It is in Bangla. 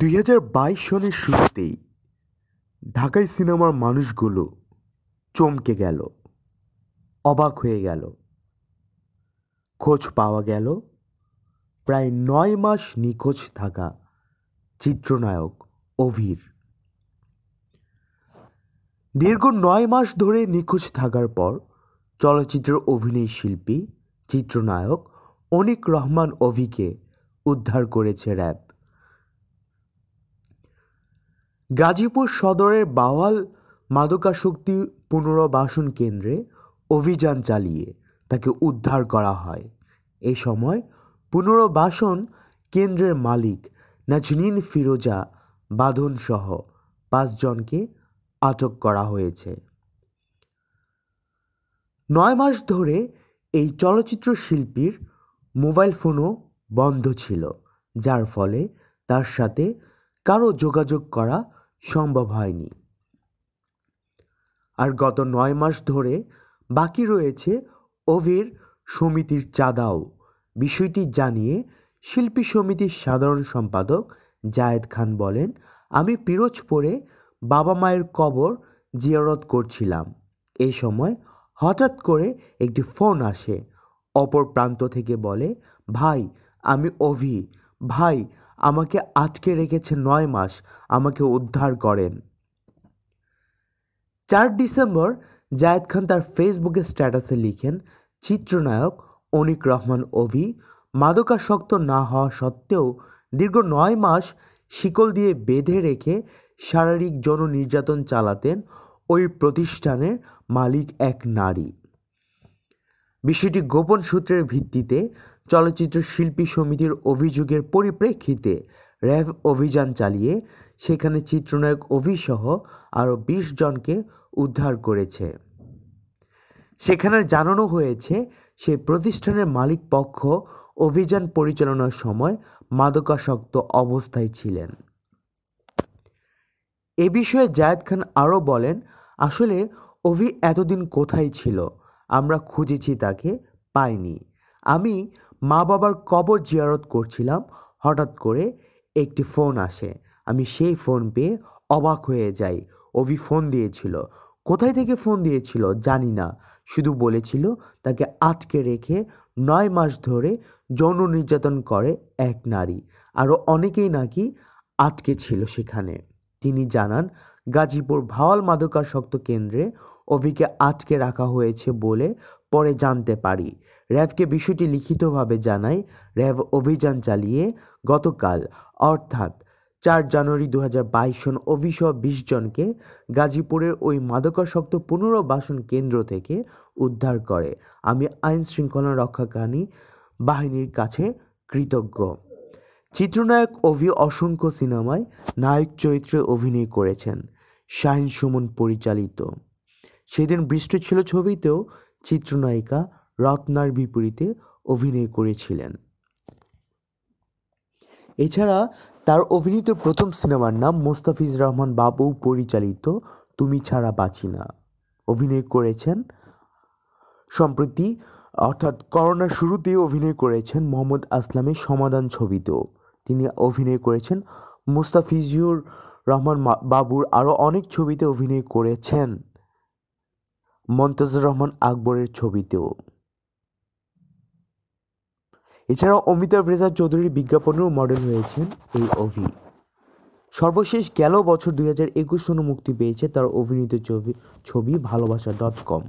দুই সনের শুরুতেই ঢাকাই সিনেমার মানুষগুলো চমকে গেল অবাক হয়ে গেল খোঁজ পাওয়া গেল প্রায় নয় মাস নিখোঁজ থাকা চিত্রনায়ক অভির দীর্ঘ নয় মাস ধরে নিখোঁজ থাকার পর চলচ্চিত্র অভিনয় শিল্পী চিত্রনায়ক অনিক রহমান অভিকে উদ্ধার করেছে র্যাব গাজীপুর সদরের বাওয়াল মাদকাসক্তি পুনর্বাসন কেন্দ্রে অভিযান চালিয়ে তাকে উদ্ধার করা হয় এ সময় পুনর্বাসন কেন্দ্রের মালিক নাজনীন ফিরোজা বাঁধনসহ পাঁচজনকে আটক করা হয়েছে নয় মাস ধরে এই চলচ্চিত্র শিল্পীর মোবাইল ফোনও বন্ধ ছিল যার ফলে তার সাথে কারো যোগাযোগ করা সম্ভব হয়নি আর গত নয় মাস ধরে বাকি রয়েছে ওভির সমিতির চাঁদাও বিষয়টি জানিয়ে শিল্পী সমিতির সাধারণ সম্পাদক জায়েদ খান বলেন আমি পিরোজপুরে বাবা মায়ের কবর জিয়ারত করছিলাম এ সময় হঠাৎ করে একটি ফোন আসে অপর প্রান্ত থেকে বলে ভাই আমি অভি ভাই আমাকে আটকে রেখেছে নয় মাস আমাকে উদ্ধার করেন চার ডিসেম্বর জায়েদ খান তার ফেসবুকে স্ট্যাটাসে লিখেন চিত্রনায়ক অনিক রহমান অভি মাদকাসক্ত না হওয়া সত্ত্বেও দীর্ঘ নয় মাস শিকল দিয়ে বেঁধে রেখে শারীরিক যৌন নির্যাতন চালাতেন ওই প্রতিষ্ঠানের মালিক এক নারী বিষয়টি গোপন সূত্রের ভিত্তিতে চলচ্চিত্র শিল্পী সমিতির অভিযোগের পরিপ্রেক্ষিতে র্যাব অভিযান চালিয়ে সেখানে চিত্রনায়ক অভিসহ আরও বিশ জনকে উদ্ধার করেছে সেখানে জানানো হয়েছে সেই প্রতিষ্ঠানের মালিক পক্ষ অভিযান পরিচালনার সময় মাদকাসক্ত অবস্থায় ছিলেন এ বিষয়ে জায়েদ খান আরও বলেন আসলে অভি এতদিন কোথায় ছিল আমরা খুঁজেছি তাকে পাইনি আমি মা বাবার কবর জিয়ারত করছিলাম হঠাৎ করে একটি ফোন আসে আমি সেই ফোন পেয়ে অবাক হয়ে যাই অভি ফোন দিয়েছিল কোথায় থেকে ফোন দিয়েছিল জানি না শুধু বলেছিল তাকে আটকে রেখে নয় মাস ধরে যৌন নির্যাতন করে এক নারী আরও অনেকেই নাকি আটকে ছিল সেখানে তিনি জানান গাজীপুর ভাওয়াল মাদকাসক্ত কেন্দ্রে অভিকে আটকে রাখা হয়েছে বলে পরে জানতে পারি র্যাবকে বিষয়টি লিখিতভাবে জানায় র্যাব অভিযান চালিয়ে গতকাল অর্থাৎ চার জানুয়ারি দু হাজার বাইশ সন অভিসহ বিশ জনকে গাজীপুরের ওই মাদকাসক্ত পুনর্বাসন কেন্দ্র থেকে উদ্ধার করে আমি আইন শৃঙ্খলা রক্ষাকারী বাহিনীর কাছে কৃতজ্ঞ চিত্রনায়ক অভি অসংখ্য সিনেমায় নায়ক চরিত্রে অভিনয় করেছেন শাহিন সুমন পরিচালিত সেদিন বৃষ্টি ছিল ছবিতেও চিত্রনায়িকা রত্নার বিপরীতে অভিনয় করেছিলেন এছাড়া তার অভিনীত প্রথম সিনেমার নাম মোস্তাফিজ রহমান বাবু পরিচালিত তুমি ছাড়া বাঁচি না অভিনয় করেছেন সম্প্রতি অর্থাৎ করোনা শুরুতেই অভিনয় করেছেন মোহাম্মদ আসলামের সমাধান ছবিতেও তিনি অভিনয় করেছেন মুস্তাফিজুর রহমান বাবুর আরও অনেক ছবিতে অভিনয় করেছেন মন্তাজুর রহমান আকবরের ছবিতেও এছাড়াও অমিতাভ রেজা চৌধুরীর বিজ্ঞাপনেও মডেল হয়েছেন এই অভি সর্বশেষ গেল বছর দুই হাজার একুশ মুক্তি পেয়েছে তার অভিনীত ছবি ছবি ভালোবাসা ডট কম